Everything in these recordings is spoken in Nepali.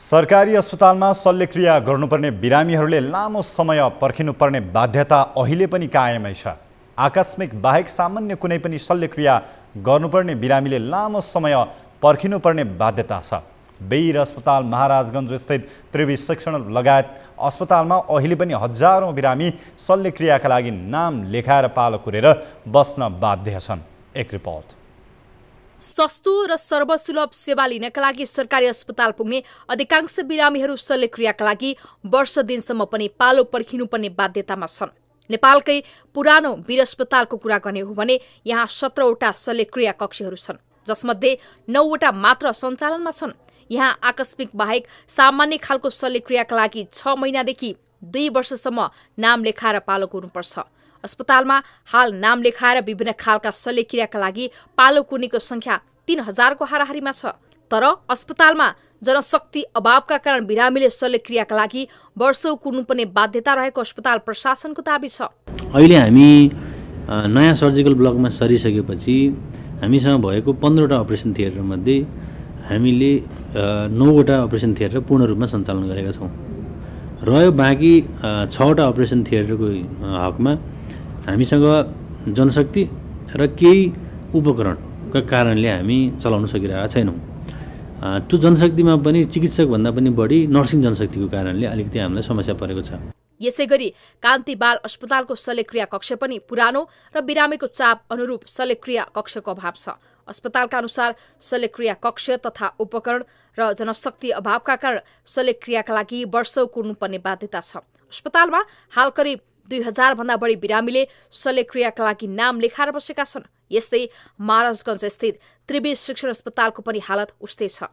सरकारी अस्पतालमा शल्यक्रिया गर्नुपर्ने बिरामीहरूले लामो समय पर्खिनुपर्ने बाध्यता अहिले पनि कायमै छ आकस्मिक बाहेक सामान्य कुनै पनि शल्यक्रिया गर्नुपर्ने बिरामीले लामो समय पर्खिनुपर्ने बाध्यता छ बेर अस्पताल महाराजगञ्ज स्थित त्रिवी शिक्षण लगायत अस्पतालमा अहिले पनि हजारौँ बिरामी शल्यक्रियाका लागि नाम लेखाएर पालो कुरेर बस्न बाध्य छन् एक रिपोर्ट सस्तो र सर्वसुलभ सेवा लिनका लागि सरकारी अस्पताल पुग्ने अधिकांश बिरामीहरू शल्यक्रियाका लागि वर्ष दिनसम्म पनि पालो पर्खिनुपर्ने बाध्यतामा छन् नेपालकै पुरानो वीर अस्पतालको कुरा गर्ने हो भने यहाँ सत्रवटा शल्यक्रिया कक्षहरू छन् जसमध्ये नौवटा मात्र सञ्चालनमा छन् यहाँ आकस्मिक बाहेक सामान्य खालको शल्यक्रियाका लागि छ महिनादेखि दुई वर्षसम्म नाम लेखाएर पालो गर्नुपर्छ अस्पतालमा हाल नाम लेखाएर विभिन्न खालका शल्यक्रियाका लागि पालो कुर्नेको संख्या तीन हजारको हाराहारीमा छ तर अस्पतालमा जनशक्ति अभावका कारण बिरामीले शल्यक्रियाका लागि वर्षौँ कुर्नुपर्ने बाध्यता रहेको अस्पताल प्रशासनको दावी छ अहिले हामी नयाँ सर्जिकल ब्लकमा सरिसकेपछि हामीसँग भएको पन्ध्रवटा अपरेसन थिएटरमध्ये हामीले नौवटा अपरेसन थिएटर पूर्ण रूपमा सञ्चालन गरेका छौँ रह्यो बाँकी छवटा अपरेसन थिएटरको हकमा हामीसँग जनशक्ति र केही उपकरणका कारणले हामी चलाउन सकिरहेका छैनौँ त्यो जनशक्तिमा पनि चिकित्सकभन्दा पनि बढी नर्सिङ जनशक्तिको कारणले अलिकति हामीलाई समस्या परेको छ यसै गरी कान्ति बाल अस्पतालको शल्यक्रिया कक्ष पनि पुरानो र बिरामीको चाप अनुरूप शल्यक्रिया कक्षको अभाव छ अस्पतालका अनुसार शल्यक्रिया कक्ष तथा उपकरण र जनशक्ति अभावका कारण शल्यक्रियाका लागि वर्षौ कुर्नुपर्ने बाध्यता छ अस्पतालमा हाल करिब दुई हजारभन्दा बढी बिरामीले शल्यक्रियाका लागि नाम लेखाएर बसेका छन् यस्तै महाराजगञ्ज स्थित त्रिवेश शिक्षण अस्पतालको पनि हालत उस्तै छ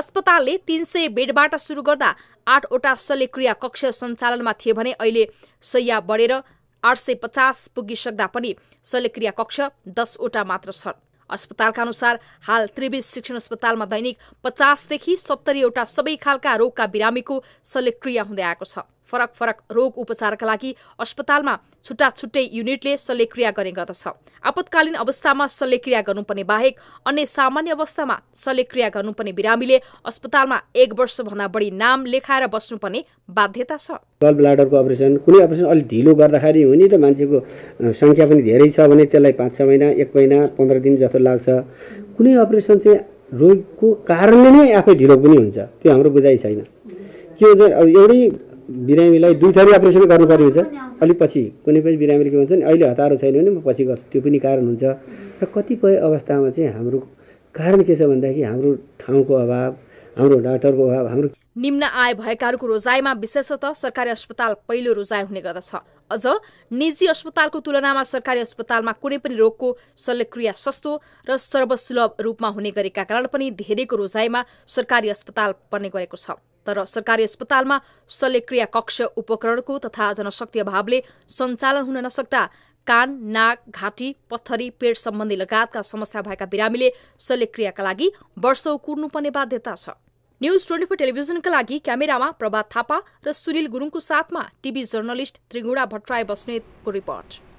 अस्पतालले तीन सय बेडबाट सुरु गर्दा आठवटा शल्यक्रिया कक्ष सञ्चालनमा थिए भने अहिले सय बढेर आठ सय पचास पुगिसक्दा पनि शल्यक्रिया कक्ष दसवटा मात्र छन् अस्पतालका अनुसार हाल त्रिवेश शिक्षण अस्पतालमा दैनिक पचासदेखि सत्तरीवटा सबै खालका रोगका बिरामीको शल्यक्रिया हुँदै आएको छ फरक फरक रोग उपचारका लागि अस्पतालमा छुट्टा छुट्टै युनिटले शल्यक्रिया गर्ने गर्दछ आपतकालीन अवस्थामा शल्यक्रिया गर्नुपर्ने बाहेक अन्य सामान्य अवस्थामा शल्यक्रिया गर्नुपर्ने बिरामीले अस्पतालमा एक वर्षभन्दा बढी नाम लेखाएर बस्नुपर्ने बाध्यता छ गल ब्लाडरको अपरेसन कुनै अपरेसन अलिक ढिलो गर्दाखेरि हो नि त मान्छेको सङ्ख्या पनि धेरै छ भने त्यसलाई पाँच छ महिना एक महिना पन्ध्र दिन जस्तो लाग्छ कुनै अपरेसन चाहिँ रोगको कारणले नै आफै ढिलो पनि हुन्छ त्यो हाम्रो बुझाइ छैन के हुन्छ अब एउटै बिरामीलाई दुई थरी अपरेसन गर्नुपर्ने हुन्छ अलिक पछि कुनै पनि बिरामीले के भन्छ नि अहिले हतारो छैन भने म पछि गर्छु त्यो पनि कारण हुन्छ र कतिपय अवस्थामा चाहिँ हाम्रो कारण के छ भन्दाखेरि हाम्रो ठाउँको अभाव हाम्रो डाक्टरको अभाव हाम्रो निम्न आय भएकाहरूको रोजाइमा विशेषतः सरकारी अस्पताल पहिलो रोजाइ हुने गर्दछ अझ निजी अस्पतालको तुलनामा सरकारी अस्पतालमा कुनै पनि रोगको शल्यक्रिया सस्तो र सर्वसुलभ रूपमा हुने गरेका कारण पनि धेरैको रोजाइमा सरकारी अस्पताल पर्ने गरेको छ तर सरकारी अस्पतालमा शल्यक्रिया कक्ष उपकरणको तथा जनशक्ति अभावले सञ्चालन हुन नसक्दा कान नाक घाँटी पत्थरी पेट सम्बन्धी लगायतका समस्या भएका बिरामीले शल्यक्रियाका लागि वर्षौ कुर्नुपर्ने बाध्यता छ न्यूज ट्वेन्टी फोर टेलिभिजनका लागि क्यामेरामा प्रभात थापा र सुनिल गुरुङको साथमा टिभी जर्नलिस्ट त्रिगुणा भट्टराई बस्नेतको रिपोर्ट